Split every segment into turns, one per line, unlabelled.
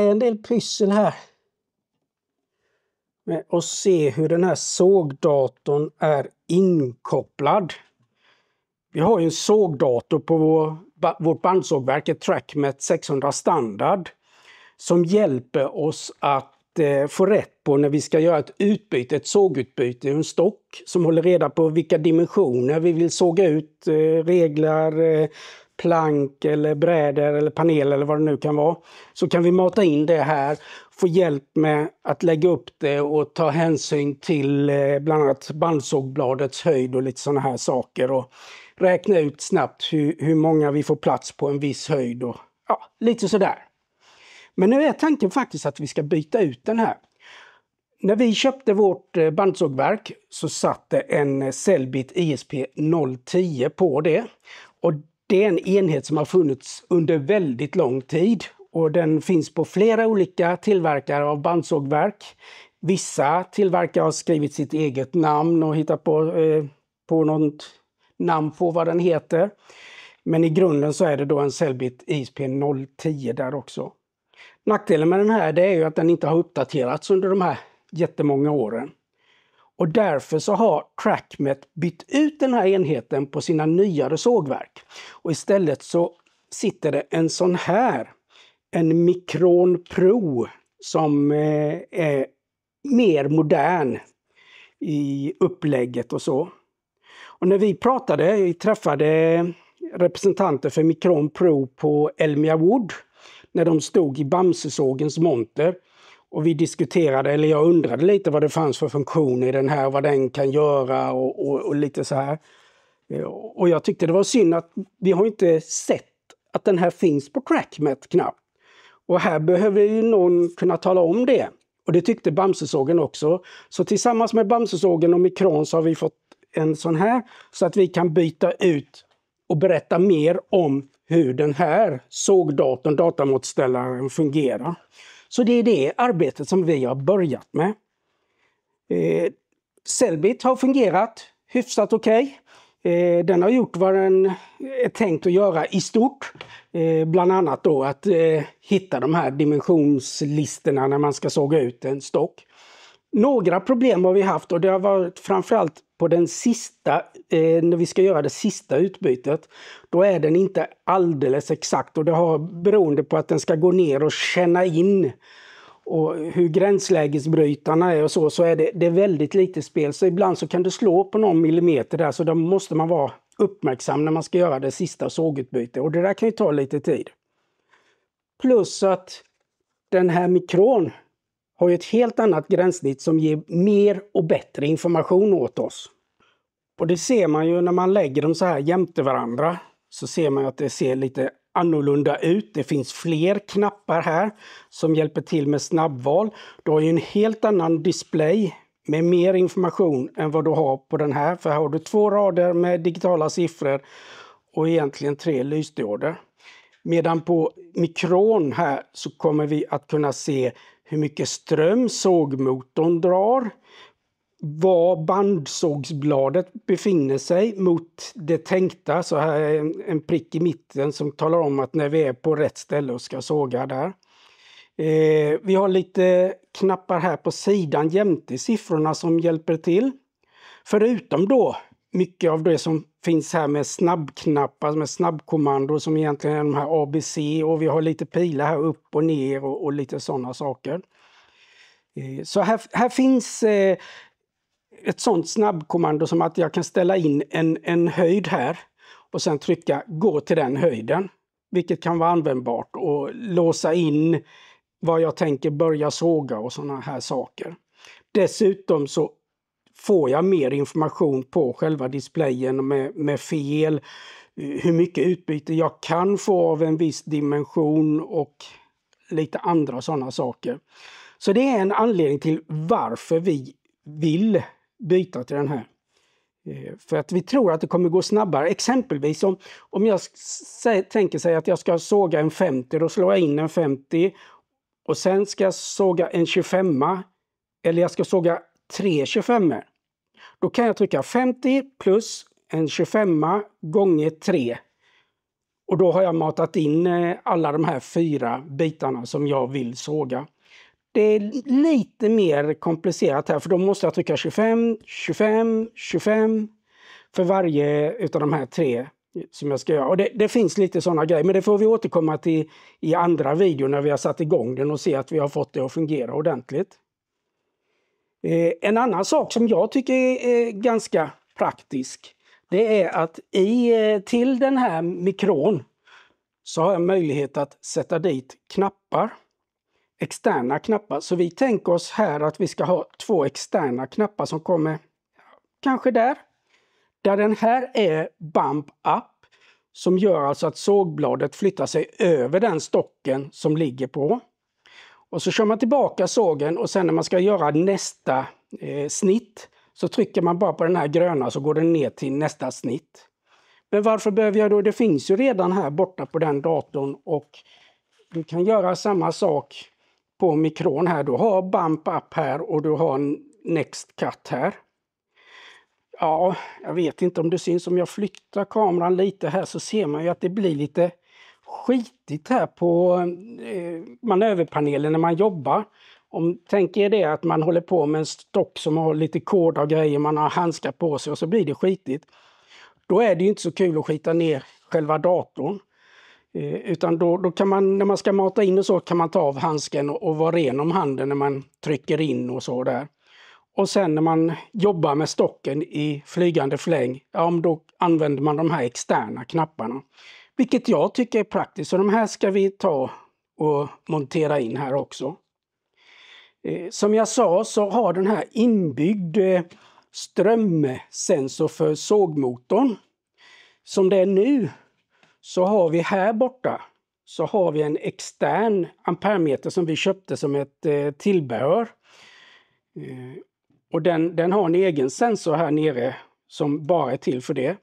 är en del pyssel här. Med att se hur den här sågdatorn är inkopplad. Vi har ju en sågdator på vår, vårt bandsågverk, ett TrackMet 600 standard, som hjälper oss att eh, få rätt på när vi ska göra ett utbyte, ett sågutbyte ur en stock som håller reda på vilka dimensioner vi vill såga ut, eh, reglar eh, plank eller brädor eller panel eller vad det nu kan vara. Så kan vi mata in det här, få hjälp med att lägga upp det och ta hänsyn till eh, bland annat bandsågbladets höjd och lite sådana här saker. Och räkna ut snabbt hur, hur många vi får plats på en viss höjd och ja, lite sådär. Men nu är tanken faktiskt att vi ska byta ut den här. När vi köpte vårt eh, bandsågverk så satte en Cellbit eh, ISP 010 på det. Och det är en enhet som har funnits under väldigt lång tid och den finns på flera olika tillverkare av bandsågverk. Vissa tillverkare har skrivit sitt eget namn och hittat på, eh, på något namn på vad den heter. Men i grunden så är det då en Cellbit ISP 010 där också. Nackdelen med den här det är ju att den inte har uppdaterats under de här jättemånga åren. Och därför så har Trackmet bytt ut den här enheten på sina nyare sågverk. Och istället så sitter det en sån här, en Micron Pro, som eh, är mer modern i upplägget och så. Och när vi pratade, vi träffade representanter för Micron Pro på Elmia Wood när de stod i Bamsesågens monter och vi diskuterade, eller jag undrade lite vad det fanns för funktion i den här, vad den kan göra och, och, och lite så här. Eh, och jag tyckte det var synd att vi har inte sett att den här finns på Crackmet knappt. Och här behöver ju någon kunna tala om det. Och det tyckte Bamsesågen också. Så tillsammans med Bamsesågen och Mikron så har vi fått en sån här så att vi kan byta ut och berätta mer om hur den här sågdatorn, datamåttställaren, fungerar. Så det är det arbetet som vi har börjat med. Eh, Selbit har fungerat hyfsat okej. Okay. Eh, den har gjort vad den är tänkt att göra i stort. Eh, bland annat då att eh, hitta de här dimensionslistorna när man ska såga ut en stock. Några problem har vi haft och det har varit framförallt på den sista, eh, när vi ska göra det sista utbytet, då är den inte alldeles exakt och det har beroende på att den ska gå ner och känna in och hur gränslägesbrytarna är och så, så är det, det är väldigt lite spel. Så ibland så kan du slå på någon millimeter där, så då måste man vara uppmärksam när man ska göra det sista sågutbytet. Och det där kan ju ta lite tid. Plus att den här mikron har ju ett helt annat gränssnitt som ger mer och bättre information åt oss. Och det ser man ju när man lägger dem så här jämte varandra. Så ser man att det ser lite annorlunda ut. Det finns fler knappar här som hjälper till med snabbval. Du har ju en helt annan display med mer information än vad du har på den här. För här har du två rader med digitala siffror och egentligen tre lysdioder. Medan på mikron här så kommer vi att kunna se hur mycket ström sågmotorn drar, var bandsågsbladet befinner sig mot det tänkta. Så här är en, prick i mitten som talar om att när vi är på rätt ställe och ska såga där. Eh, vi har lite knappar här på sidan jämte siffrorna som hjälper till. Förutom då mycket av det som finns här med snabbknappar, med snabbkommando som egentligen är de här ABC och vi har lite pilar här upp och ner och, och lite sådana saker. Eh, så här, här finns eh, ett sådant snabbkommando som att jag kan ställa in en, en höjd här och sen trycka gå till den höjden, vilket kan vara användbart och låsa in vad jag tänker börja såga och sådana här saker. Dessutom så får jag mer information på själva displayen med, med fel, hur mycket utbyte jag kan få av en viss dimension och lite andra sådana saker. Så det är en anledning till varför vi vill byta till den här. Eh, för att vi tror att det kommer gå snabbare. Exempelvis om, om jag tänker sig att jag ska såga en 50, då slår jag in en 50 och sen ska jag såga en 25 eller jag ska såga tre 25 Då kan jag trycka 50 plus en 25 gånger 3. Och då har jag matat in eh, alla de här fyra bitarna som jag vill såga. Det är lite mer komplicerat här för då måste jag trycka 25, 25, 25 för varje utav de här tre som jag ska göra. Och det, det finns lite sådana grejer, men det får vi återkomma till i andra videor när vi har satt igång den och se att vi har fått det att fungera ordentligt. Eh, en annan sak som jag tycker är ganska praktisk det är att i, eh, till den här mikron så har jag möjlighet att sätta dit knappar, externa knappar. Så vi tänker oss här att vi ska ha två externa knappar som kommer kanske där. Där den här är bump up som gör alltså att sågbladet flyttar sig över den stocken som ligger på. Och så kör man tillbaka sågen och sen när man ska göra nästa eh, snitt så trycker man bara på den här gröna så går den ner till nästa snitt. Men varför behöver jag då? Det finns ju redan här borta på den datorn och du kan göra samma sak på mikron här. Du har bump up här och du har next cut här. Ja, jag vet inte om det syns. Om jag flyttar kameran lite här så ser man ju att det blir lite skitigt här på eh, manöverpanelen när man jobbar. Om, tänk er det att man håller på med en stock som har lite kord och grejer, man har handskar på sig och så blir det skitigt. Då är det inte så kul att skita ner själva datorn. Eh, utan då, då, kan man, när man ska mata in och så, kan man ta av handsken och, och vara ren om handen när man trycker in och så där. Och sen när man jobbar med stocken i flygande fläng, ja, då använder man de här externa knapparna. Vilket jag tycker är praktiskt. Så de här ska vi ta och montera in här också. Eh, som jag sa så har den här inbyggd eh, strömsensor för sågmotorn. Som det är nu så har vi här borta så har vi en extern ampermeter som vi köpte som ett eh, tillbehör. Och den, den har en egen sensor här nere som bara är till för det.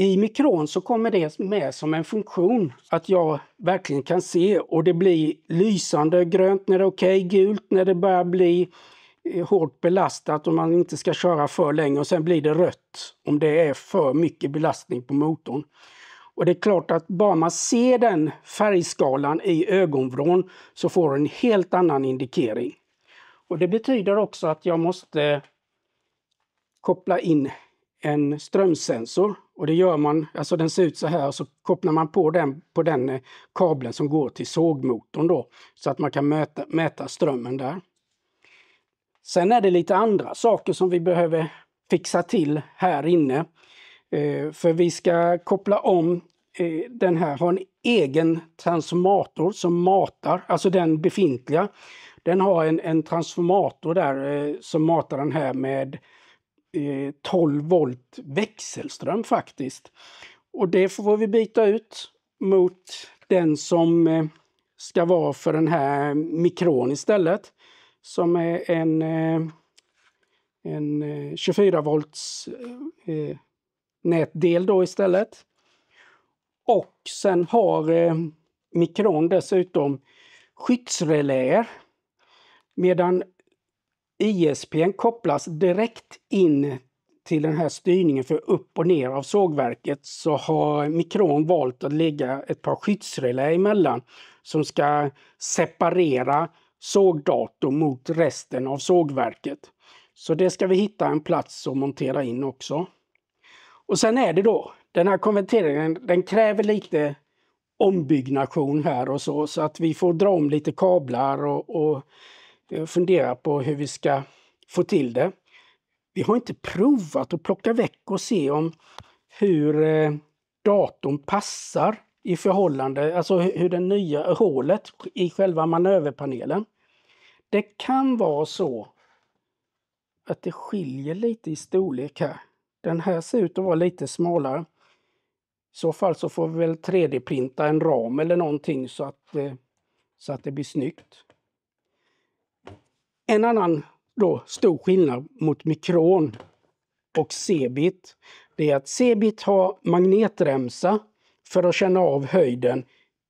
I mikron så kommer det med som en funktion att jag verkligen kan se och det blir lysande grönt när det är okej, okay, gult när det börjar bli eh, hårt belastat och man inte ska köra för länge och sen blir det rött om det är för mycket belastning på motorn. Och det är klart att bara man ser den färgskalan i ögonvrån så får en helt annan indikering. Och det betyder också att jag måste koppla in en strömsensor och det gör man, alltså den ser ut så här och så kopplar man på den på den eh, kabeln som går till sågmotorn då så att man kan mäta, mäta strömmen där. Sen är det lite andra saker som vi behöver fixa till här inne. Eh, för vi ska koppla om eh, den här, har en egen transformator som matar, alltså den befintliga. Den har en, en transformator där eh, som matar den här med 12 volt växelström faktiskt. Och det får vi byta ut mot den som eh, ska vara för den här mikron istället. Som är en, eh, en 24 eh, volts nätdel då istället. Och sen har mikron dessutom skyddsreläer. Medan ISPn kopplas direkt in till den här styrningen för upp och ner av sågverket så har Mikron valt att lägga ett par skyddsrelä emellan som ska separera sågdator mot resten av sågverket. Så det ska vi hitta en plats att montera in också. Och sen är det då, den här konverteringen den kräver lite ombyggnation här och så, så att vi får dra om lite kablar och, och Eh, funderar på hur vi ska få till det. Vi har inte provat att plocka väck och se om hur eh, datorn passar i förhållande, alltså hur det nya hålet i själva manöverpanelen. Det kan vara så att det skiljer lite i storlek här. Den här ser ut att vara lite smalare. I så fall så får vi väl 3D-printa en ram eller någonting så att, eh, så att det blir snyggt. En annan då stor skillnad mot mikron och cebit, det är att cebit har magnetremsa för att känna av höjden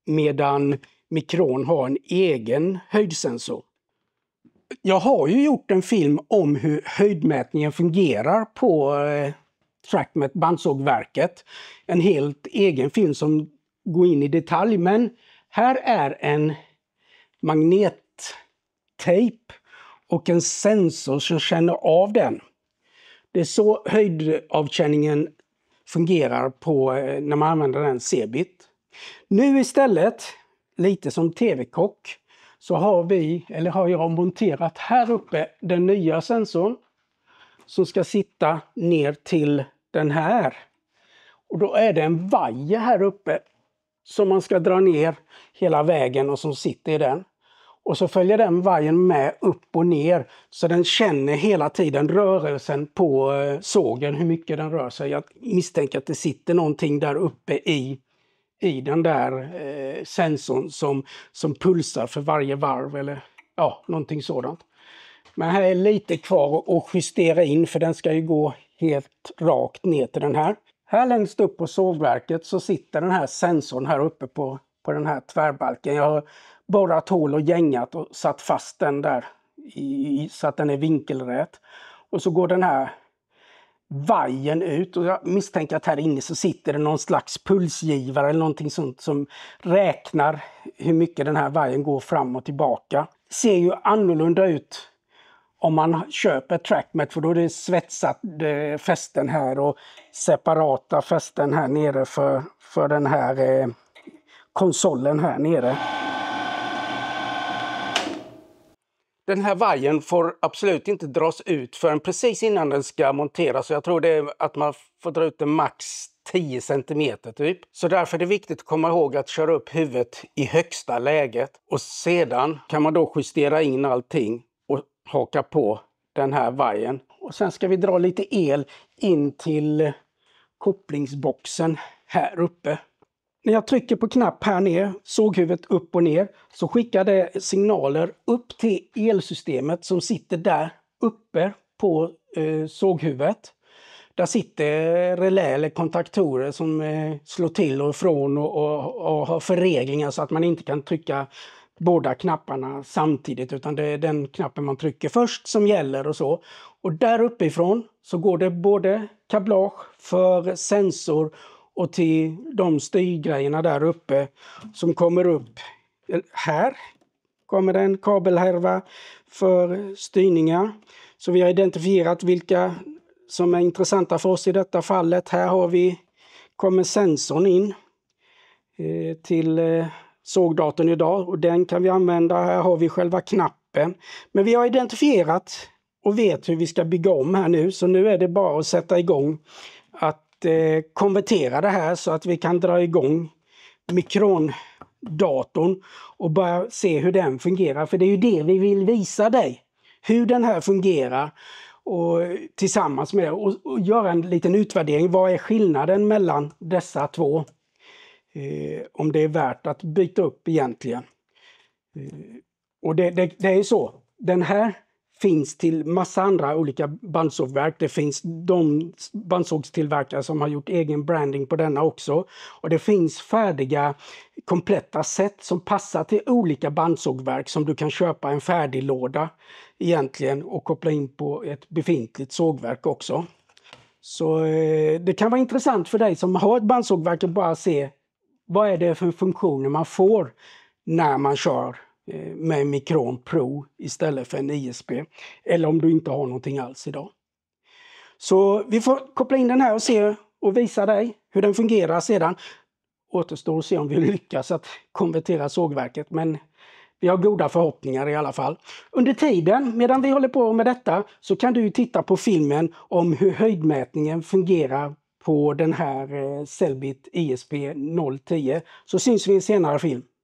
medan mikron har en egen höjdsensor. Jag har ju gjort en film om hur höjdmätningen fungerar på eh, Trackmet bandsågverket. En helt egen film som går in i detalj men här är en magnettejp och en sensor som känner av den. Det är så höjdavkänningen fungerar på, eh, när man använder den Cebit. Nu istället, lite som TV-kock, så har vi, eller har jag monterat här uppe, den nya sensorn som ska sitta ner till den här. Och då är det en vajer här uppe som man ska dra ner hela vägen och som sitter i den. Och så följer den vajern med upp och ner så den känner hela tiden rörelsen på eh, sågen, hur mycket den rör sig. Jag misstänker att det sitter någonting där uppe i, i den där eh, sensorn som, som pulsar för varje varv eller ja, någonting sådant. Men här är lite kvar att justera in för den ska ju gå helt rakt ner till den här. Här längst upp på sågverket så sitter den här sensorn här uppe på, på den här tvärbalken. Jag har borrat hål och gängat och satt fast den där i, så att den är vinkelrät. Och så går den här vajern ut och jag misstänker att här inne så sitter det någon slags pulsgivare eller någonting sånt som räknar hur mycket den här vajern går fram och tillbaka. Ser ju annorlunda ut om man köper TrackMat för då är det svetsade fästen här och separata fästen här nere för, för den här eh, konsolen här nere. den här vajern får absolut inte dras ut förrän precis innan den ska monteras. Så jag tror det är att man får dra ut den max 10 cm typ. Så därför är det viktigt att komma ihåg att köra upp huvudet i högsta läget och sedan kan man då justera in allting och haka på den här vajern. Och sen ska vi dra lite el in till kopplingsboxen här uppe. När jag trycker på knapp här ner, såghuvudet upp och ner, så skickar det signaler upp till elsystemet som sitter där uppe på eh, såghuvudet. Där sitter relä eller kontaktorer som eh, slår till och från och, och, och, har förreglingar så att man inte kan trycka båda knapparna samtidigt utan det är den knappen man trycker först som gäller och så. Och där uppifrån så går det både kablage för sensor och till de styrgrejerna där uppe som kommer upp. Här kommer det en kabelhärva för styrningar. Så vi har identifierat vilka som är intressanta för oss i detta fallet. Här har vi, kommer sensorn in eh, till eh, sågdatorn idag och den kan vi använda. Här har vi själva knappen. Men vi har identifierat och vet hur vi ska bygga om här nu så nu är det bara att sätta igång att Eh, konvertera det här så att vi kan dra igång mikrondatorn och bara se hur den fungerar. För det är ju det vi vill visa dig, hur den här fungerar och, tillsammans med och, och göra en liten utvärdering. Vad är skillnaden mellan dessa två? Eh, om det är värt att byta upp egentligen. Eh, och det, det, det är så, den här finns till massa andra olika bandsågverk. Det finns de bandsågstillverkare som har gjort egen branding på denna också. Och det finns färdiga kompletta set som passar till olika bandsågverk som du kan köpa en färdig låda egentligen och koppla in på ett befintligt sågverk också. Så eh, det kan vara intressant för dig som har ett bandsågverk att bara se vad är det för funktioner man får när man kör Eh, med Micron Pro istället för en ISP. Eller om du inte har någonting alls idag. Så vi får koppla in den här och se och visa dig hur den fungerar sedan. Återstår att se om vi lyckas att konvertera sågverket men vi har goda förhoppningar i alla fall. Under tiden, medan vi håller på med detta, så kan du titta på filmen om hur höjdmätningen fungerar på den här eh, Cellbit ISP 010. Så syns vi i en senare film.